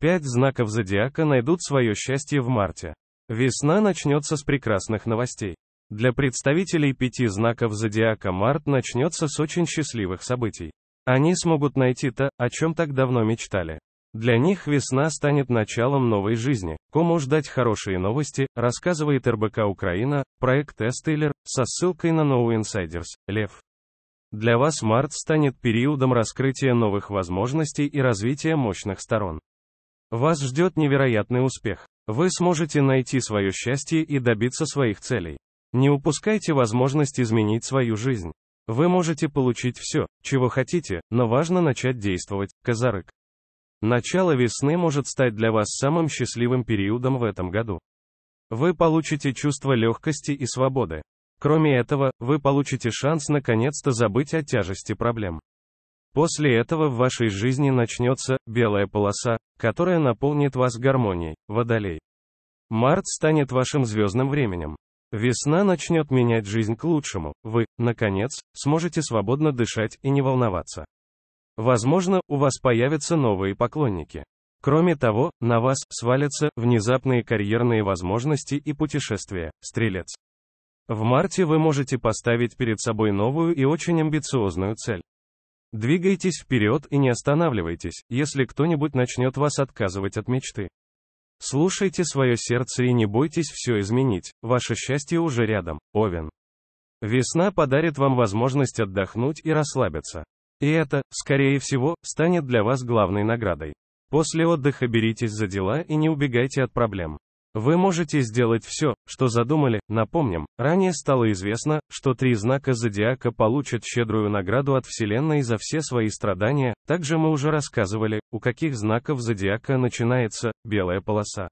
Пять знаков зодиака найдут свое счастье в марте. Весна начнется с прекрасных новостей. Для представителей пяти знаков зодиака март начнется с очень счастливых событий. Они смогут найти то, о чем так давно мечтали. Для них весна станет началом новой жизни. Кому ждать хорошие новости, рассказывает РБК Украина, проект Эстейлер, со ссылкой на No Insiders, Лев. Для вас март станет периодом раскрытия новых возможностей и развития мощных сторон. Вас ждет невероятный успех. Вы сможете найти свое счастье и добиться своих целей. Не упускайте возможность изменить свою жизнь. Вы можете получить все, чего хотите, но важно начать действовать, Казарык. Начало весны может стать для вас самым счастливым периодом в этом году. Вы получите чувство легкости и свободы. Кроме этого, вы получите шанс наконец-то забыть о тяжести проблем. После этого в вашей жизни начнется белая полоса, которая наполнит вас гармонией, водолей. Март станет вашим звездным временем. Весна начнет менять жизнь к лучшему, вы, наконец, сможете свободно дышать и не волноваться. Возможно, у вас появятся новые поклонники. Кроме того, на вас свалятся внезапные карьерные возможности и путешествия, стрелец. В марте вы можете поставить перед собой новую и очень амбициозную цель. Двигайтесь вперед и не останавливайтесь, если кто-нибудь начнет вас отказывать от мечты. Слушайте свое сердце и не бойтесь все изменить, ваше счастье уже рядом, Овен. Весна подарит вам возможность отдохнуть и расслабиться. И это, скорее всего, станет для вас главной наградой. После отдыха беритесь за дела и не убегайте от проблем. Вы можете сделать все, что задумали, напомним, ранее стало известно, что три знака зодиака получат щедрую награду от Вселенной за все свои страдания, также мы уже рассказывали, у каких знаков зодиака начинается белая полоса.